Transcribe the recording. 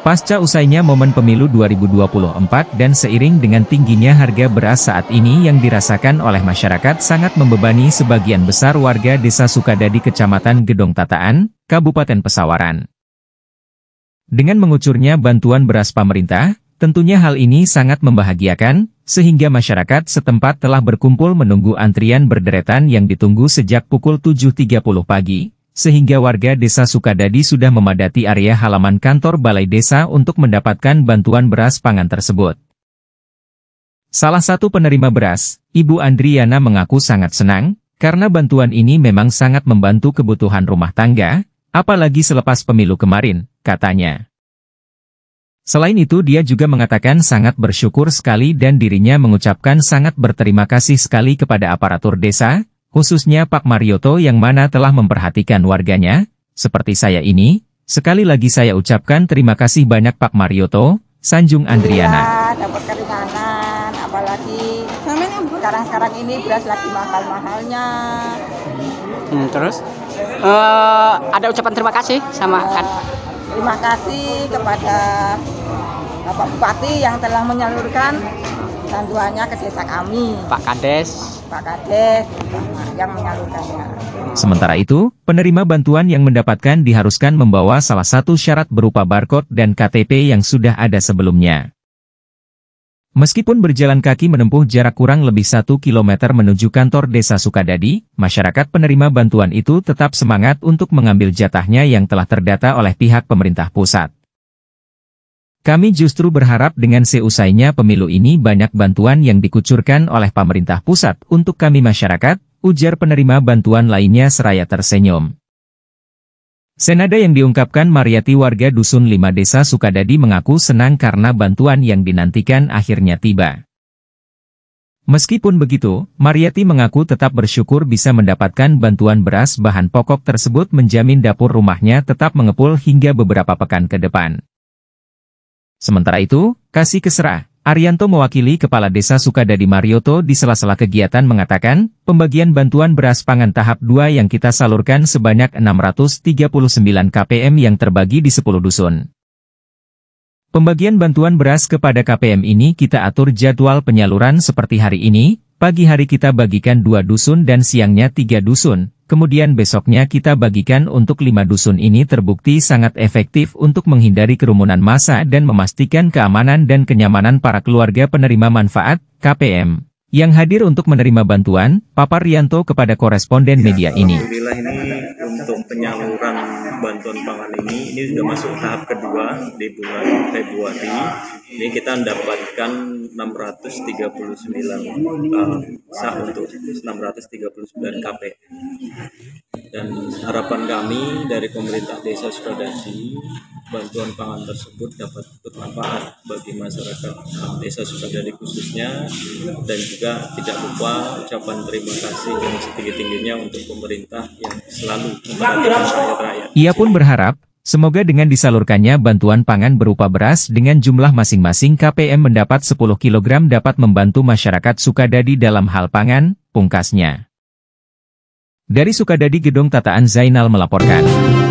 Pasca usainya momen pemilu 2024 dan seiring dengan tingginya harga beras saat ini yang dirasakan oleh masyarakat sangat membebani sebagian besar warga desa Sukadadi Kecamatan Gedong Tataan, Kabupaten Pesawaran. Dengan mengucurnya bantuan beras pemerintah, tentunya hal ini sangat membahagiakan, sehingga masyarakat setempat telah berkumpul menunggu antrian berderetan yang ditunggu sejak pukul 7.30 pagi, sehingga warga desa Sukadadi sudah memadati area halaman kantor Balai Desa untuk mendapatkan bantuan beras pangan tersebut. Salah satu penerima beras, Ibu Andriana mengaku sangat senang, karena bantuan ini memang sangat membantu kebutuhan rumah tangga, apalagi selepas pemilu kemarin, katanya. Selain itu dia juga mengatakan sangat bersyukur sekali dan dirinya mengucapkan sangat berterima kasih sekali kepada aparatur desa, khususnya Pak Marioto yang mana telah memperhatikan warganya, seperti saya ini. Sekali lagi saya ucapkan terima kasih banyak Pak Marioto, Sanjung Andriana. Iya, dapat keringanan, apalagi sekarang-sekarang ini beras lagi mahal-mahalnya. Hmm, terus? Uh, ada ucapan terima kasih sama uh, Terima kasih kepada Bapak Bupati yang telah menyalurkan bantuannya ke desa kami. Pak Kades. Pak Kades, yang menyalurkannya. Sementara itu, penerima bantuan yang mendapatkan diharuskan membawa salah satu syarat berupa barcode dan KTP yang sudah ada sebelumnya. Meskipun berjalan kaki menempuh jarak kurang lebih 1 km menuju kantor desa Sukadadi, masyarakat penerima bantuan itu tetap semangat untuk mengambil jatahnya yang telah terdata oleh pihak pemerintah pusat. Kami justru berharap dengan seusainya pemilu ini banyak bantuan yang dikucurkan oleh pemerintah pusat untuk kami masyarakat, ujar penerima bantuan lainnya seraya tersenyum. Senada yang diungkapkan Mariati warga Dusun lima Desa Sukadadi mengaku senang karena bantuan yang dinantikan akhirnya tiba. Meskipun begitu, Mariati mengaku tetap bersyukur bisa mendapatkan bantuan beras bahan pokok tersebut menjamin dapur rumahnya tetap mengepul hingga beberapa pekan ke depan. Sementara itu, Kasih keserah. Arianto mewakili Kepala Desa Sukadadi Marioto di sela-sela kegiatan mengatakan, pembagian bantuan beras pangan tahap 2 yang kita salurkan sebanyak 639 KPM yang terbagi di 10 dusun. Pembagian bantuan beras kepada KPM ini kita atur jadwal penyaluran seperti hari ini, Pagi hari kita bagikan dua dusun dan siangnya tiga dusun, kemudian besoknya kita bagikan untuk lima dusun ini terbukti sangat efektif untuk menghindari kerumunan massa dan memastikan keamanan dan kenyamanan para keluarga penerima manfaat, KPM. Yang hadir untuk menerima bantuan, Papa Rianto kepada koresponden ya, media ini. ini untuk penyaluran bantuan pangan ini ini sudah masuk tahap kedua di bulan Februari ini kita mendapatkan 639 uh, eh, sah untuk 639 KP dan harapan kami dari pemerintah desa Sukadasi bantuan pangan tersebut dapat bermanfaat bagi masyarakat desa Sukadasi khususnya dan juga tidak lupa ucapan terima kasih yang setinggi-tingginya untuk pemerintah yang selalu memperhatikan rakyat Ia pun berharap Semoga dengan disalurkannya bantuan pangan berupa beras dengan jumlah masing-masing KPM mendapat 10 kg dapat membantu masyarakat Sukadadi dalam hal pangan, pungkasnya. Dari Sukadadi Gedung Tataan Zainal melaporkan.